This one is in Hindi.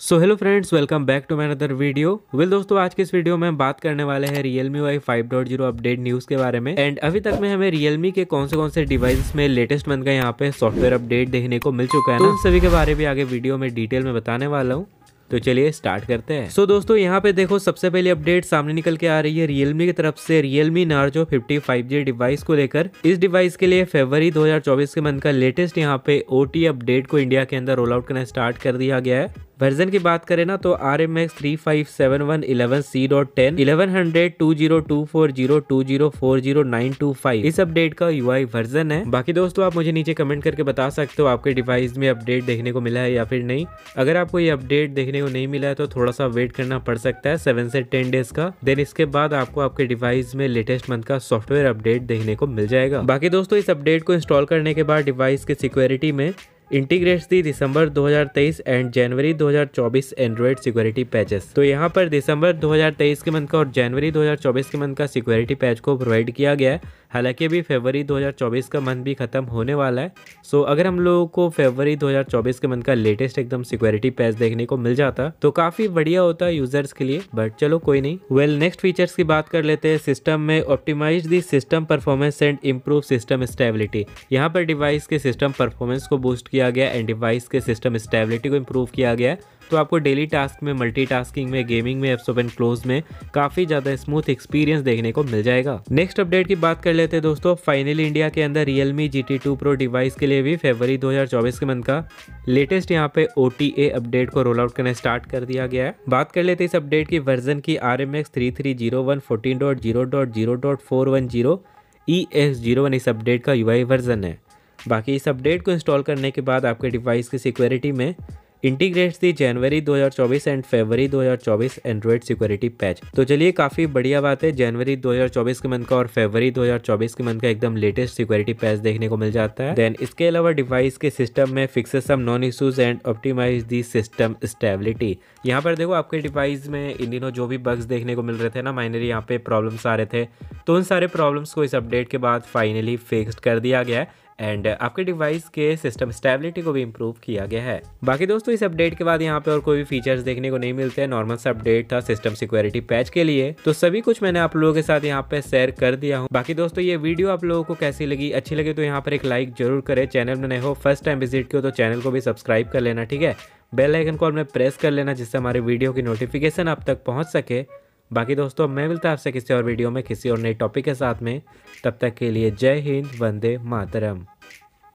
so hello friends welcome back to my other video will दोस्तों आज के इस वीडियो में हम बात करने वाले हैं Y five dot zero update news के बारे में एंड अभी तक में हमें रियलमी के कौन से कौन से डिवाइस में लेटेस्ट मंथ का यहाँ पे सॉफ्टवेयर अपडेट देखने को मिल चुका है तो सभी के बारे में आगे वीडियो में डिटेल में बताने वाला हूँ तो चलिए स्टार्ट करते हैं सो so, दोस्तों यहाँ पे देखो सबसे पहले अपडेट सामने निकल के आ रही है Realme की तरफ से Realme Narzo 55G डिवाइस को लेकर इस डिवाइस के लिए फरवरी 2024 के मंथ का लेटेस्ट यहाँ पे ओटी अपडेट को इंडिया के अंदर रोल आउट करना स्टार्ट कर दिया गया है वर्जन की बात करें ना तो R M X three five seven one eleven C dot ten eleven hundred two zero two four zero two zero four zero nine two five इस अपडेट का यू आई वर्जन है बाकी दोस्तों आप मुझे नीचे कमेंट करके बता सकते हो आपके डिवाइस में अपडेट देखने को मिला है या फिर नहीं अगर आपको ये अपडेट देखने को नहीं मिला है तो थोड़ा सा वेट करना पड़ सकता है सेवन से टेन डेज का देन इसके बाद आपको आपके डिवाइस में लेटेस्ट मंथ का सॉफ्टवेयर अपडेट देखने को मिल जाएगा बाकी दोस्तों इस अपडेट को इंस्टॉल करने के बाद डिवाइस के सिक्योरिटी में integrates the December 2023 and January 2024 Android security patches तो यहाँ पर दिसंबर 2023 के मंथ का और जनवरी 2024 के मंथ का सिक्योरिटी पैच को प्रोवाइड किया गया है हालांकि अभी फरवरी 2024 का मंथ भी ख़त्म होने वाला है सो अगर हम लोगों को फरवरी 2024 के मंथ का लेटेस्ट एकदम सिक्योरिटी पैच देखने को मिल जाता तो काफ़ी बढ़िया होता यूज़र्स के लिए बट चलो कोई नहीं वेल नेक्स्ट फीचर्स की बात कर लेते हैं सिस्टम में optimize the system performance and improve system stability यहाँ पर डिवाइस के सिस्टम परफॉर्मेंस को बूस्ट किया गया एंड डिवाइस के सिस्टम स्टेबिलिटी को इम्प्रूव किया गया तो आपको डेली टास्क में मल्टीटास्किंग में गेमिंग में एप्स ओपन क्लोज में काफ़ी ज़्यादा स्मूथ एक्सपीरियंस देखने को मिल जाएगा नेक्स्ट अपडेट की बात कर लेते हैं दोस्तों फाइनली इंडिया के अंदर Realme G T Pro device के लिए भी फेबरी दो के मंथ का लेटेस्ट यहाँ पे ओ अपडेट को रोल आउट करना स्टार्ट कर दिया गया है बात कर लेते हैं इस अपडेट की वर्जन की R M X three three zero one fourteen dot zero dot zero dot four one zero E S zero one इस अपडेट का यू वर्जन है बाकी इस अपडेट को इंस्टॉल करने के बाद आपके डिवाइस की सिक्योरिटी में integrates the January 2024 and February 2024 Android security patch तो चलिए काफ़ी बढ़िया बात है जनवरी 2024 के मंथ का और फरवरी 2024 के मंथ का एकदम लेटेस्ट सिक्योरिटी पैच देखने को मिल जाता है देन इसके अलावा डिवाइस के सिस्टम में fixes some known issues and optimize the system stability यहाँ पर देखो आपके डिवाइस में इन दिनों जो भी बग्स देखने को मिल रहे थे ना माइनर यहाँ पे प्रॉब्लम्स आ रहे थे तो उन सारे प्रॉब्लम्स को इस अपडेट के बाद फाइनली फिक्स कर दिया गया है एंड uh, आपके डिवाइस के सिस्टम स्टेबिलिटी को भी इम्प्रूव किया गया है बाकी दोस्तों इस अपडेट के बाद यहाँ पे और कोई भी फीचर्स देखने को नहीं मिलते नॉर्मल सा अपडेट था सिस्टम सिक्योरिटी पैच के लिए तो सभी कुछ मैंने आप लोगों के साथ यहाँ पे शेयर कर दिया हूँ बाकी दोस्तों ये वीडियो आप लोगों को कैसी लगी अच्छी लगी तो यहाँ पर एक लाइक जरूर करे चैनल में नहीं हो फर्स्ट टाइम विजिट किया तो चैनल को भी सब्सक्राइब कर लेना ठीक है बेल आइकन को आपने प्रेस कर लेना जिससे हमारे वीडियो की नोटिफिकेशन आप तक पहुँच सके बाकी दोस्तों मैं मिलता आपसे किसी और वीडियो में किसी और नए टॉपिक के साथ में तब तक के लिए जय हिंद वंदे मातरम